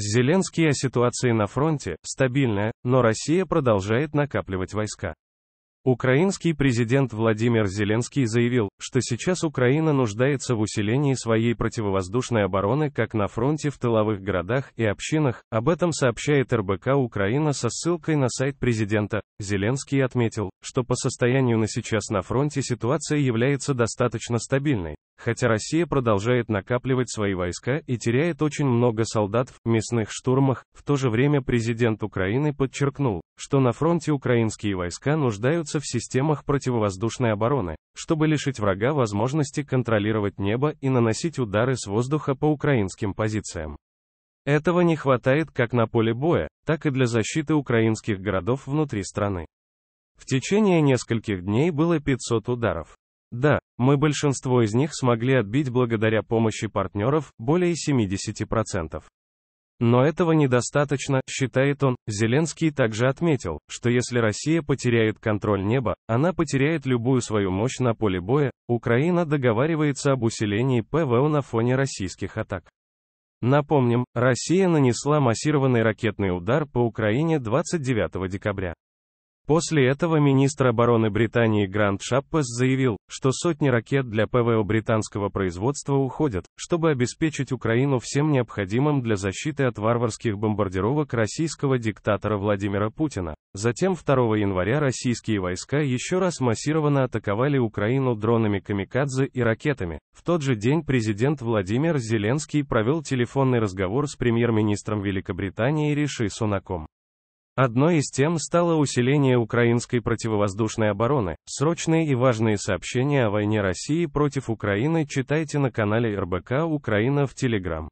Зеленский о ситуации на фронте, стабильная, но Россия продолжает накапливать войска. Украинский президент Владимир Зеленский заявил, что сейчас Украина нуждается в усилении своей противовоздушной обороны как на фронте в тыловых городах и общинах, об этом сообщает РБК Украина со ссылкой на сайт президента. Зеленский отметил, что по состоянию на сейчас на фронте ситуация является достаточно стабильной, хотя Россия продолжает накапливать свои войска и теряет очень много солдат в местных штурмах, в то же время президент Украины подчеркнул, что на фронте украинские войска нуждаются в системах противовоздушной обороны, чтобы лишить врага возможности контролировать небо и наносить удары с воздуха по украинским позициям. Этого не хватает как на поле боя, так и для защиты украинских городов внутри страны. В течение нескольких дней было 500 ударов. Да, мы большинство из них смогли отбить благодаря помощи партнеров, более 70%. Но этого недостаточно, считает он. Зеленский также отметил, что если Россия потеряет контроль неба, она потеряет любую свою мощь на поле боя, Украина договаривается об усилении ПВО на фоне российских атак. Напомним, Россия нанесла массированный ракетный удар по Украине 29 декабря. После этого министр обороны Британии Грант Шаппес заявил, что сотни ракет для ПВО британского производства уходят, чтобы обеспечить Украину всем необходимым для защиты от варварских бомбардировок российского диктатора Владимира Путина. Затем 2 января российские войска еще раз массированно атаковали Украину дронами «Камикадзе» и ракетами. В тот же день президент Владимир Зеленский провел телефонный разговор с премьер-министром Великобритании Риши Сунаком. Одной из тем стало усиление украинской противовоздушной обороны. Срочные и важные сообщения о войне России против Украины читайте на канале РБК Украина в Телеграм.